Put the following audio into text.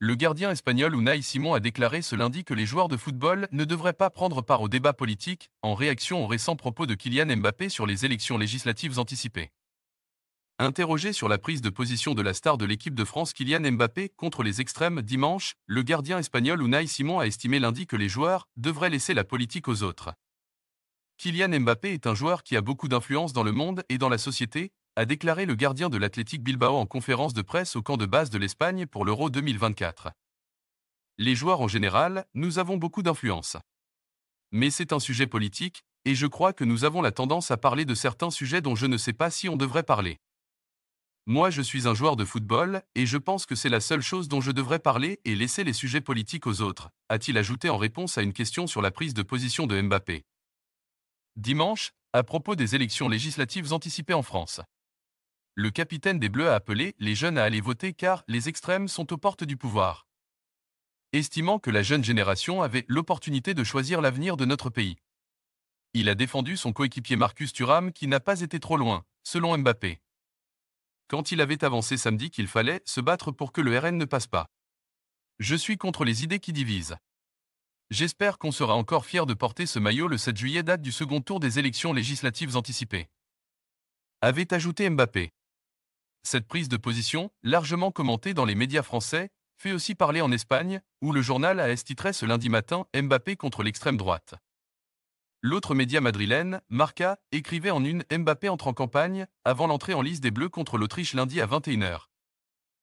Le gardien espagnol Unai Simon a déclaré ce lundi que les joueurs de football ne devraient pas prendre part au débat politique, en réaction aux récents propos de Kylian Mbappé sur les élections législatives anticipées. Interrogé sur la prise de position de la star de l'équipe de France Kylian Mbappé contre les extrêmes dimanche, le gardien espagnol Unai Simon a estimé lundi que les joueurs devraient laisser la politique aux autres. Kylian Mbappé est un joueur qui a beaucoup d'influence dans le monde et dans la société, a déclaré le gardien de l'Athletic Bilbao en conférence de presse au camp de base de l'Espagne pour l'Euro 2024. Les joueurs en général, nous avons beaucoup d'influence. Mais c'est un sujet politique, et je crois que nous avons la tendance à parler de certains sujets dont je ne sais pas si on devrait parler. Moi je suis un joueur de football, et je pense que c'est la seule chose dont je devrais parler et laisser les sujets politiques aux autres, a-t-il ajouté en réponse à une question sur la prise de position de Mbappé. Dimanche, à propos des élections législatives anticipées en France le capitaine des Bleus a appelé les jeunes à aller voter car les extrêmes sont aux portes du pouvoir. Estimant que la jeune génération avait l'opportunité de choisir l'avenir de notre pays. Il a défendu son coéquipier Marcus Thuram qui n'a pas été trop loin, selon Mbappé. Quand il avait avancé samedi qu'il fallait se battre pour que le RN ne passe pas. Je suis contre les idées qui divisent. J'espère qu'on sera encore fier de porter ce maillot le 7 juillet date du second tour des élections législatives anticipées. Avait ajouté Mbappé. Cette prise de position, largement commentée dans les médias français, fait aussi parler en Espagne, où le journal AS titrait ce lundi matin Mbappé contre l'extrême droite. L'autre média madrilène, Marca, écrivait en une Mbappé entre en campagne, avant l'entrée en lice des Bleus contre l'Autriche lundi à 21h.